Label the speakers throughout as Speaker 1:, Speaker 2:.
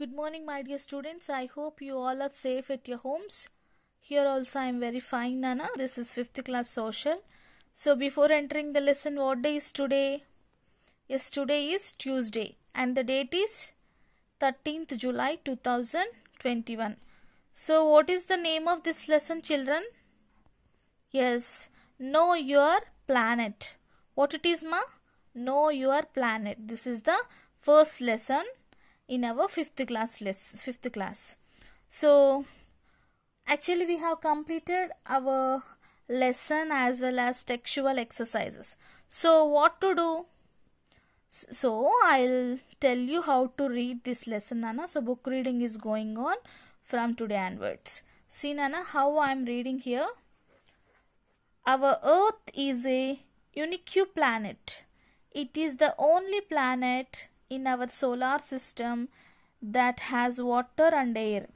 Speaker 1: Good morning, my dear students. I hope you all are safe at your homes. Here also I am very fine, Nana. This is 5th class social. So before entering the lesson, what day is today? Yes, today is Tuesday and the date is 13th July 2021. So what is the name of this lesson, children? Yes, Know Your Planet. What it is, ma? Know Your Planet. This is the first lesson in our fifth class less fifth class so actually we have completed our lesson as well as textual exercises so what to do so i'll tell you how to read this lesson nana so book reading is going on from today onwards see nana how i'm reading here our earth is a unique planet it is the only planet in our solar system that has water and air.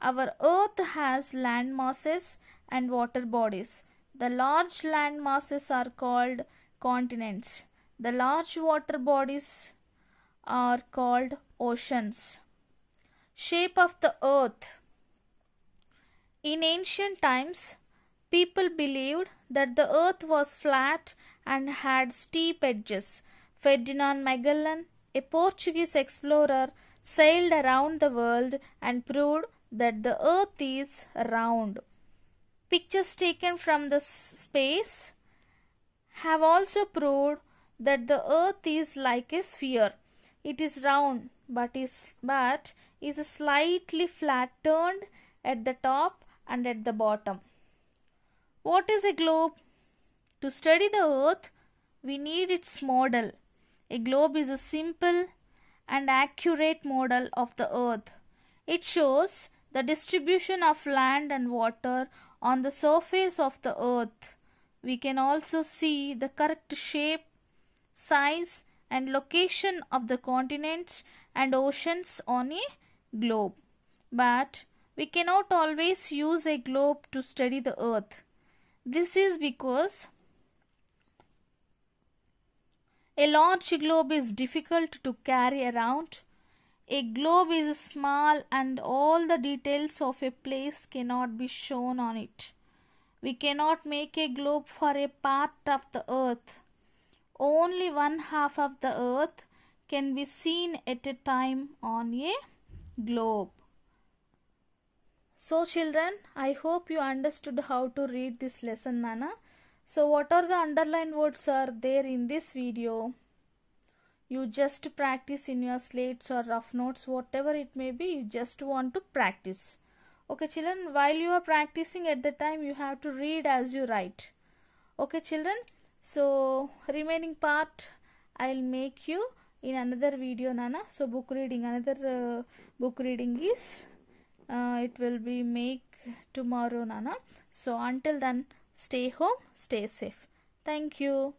Speaker 1: Our earth has land masses and water bodies. The large land masses are called continents. The large water bodies are called oceans. Shape of the earth. In ancient times, people believed that the earth was flat and had steep edges. Ferdinand Magellan a Portuguese explorer, sailed around the world and proved that the earth is round. Pictures taken from the space have also proved that the earth is like a sphere. It is round but is but is slightly flattened at the top and at the bottom. What is a globe? To study the earth, we need its model. A globe is a simple and accurate model of the earth. It shows the distribution of land and water on the surface of the earth. We can also see the correct shape, size, and location of the continents and oceans on a globe. But we cannot always use a globe to study the earth. This is because a large globe is difficult to carry around. A globe is small and all the details of a place cannot be shown on it. We cannot make a globe for a part of the earth. Only one half of the earth can be seen at a time on a globe. So children, I hope you understood how to read this lesson Nana. So what are the underlined words are there in this video? You just practice in your slates or rough notes, whatever it may be, you just want to practice. Okay children, while you are practicing at the time, you have to read as you write. Okay children, so remaining part I'll make you in another video Nana. So book reading, another uh, book reading is, uh, it will be make tomorrow Nana. So until then, Stay home, stay safe. Thank you.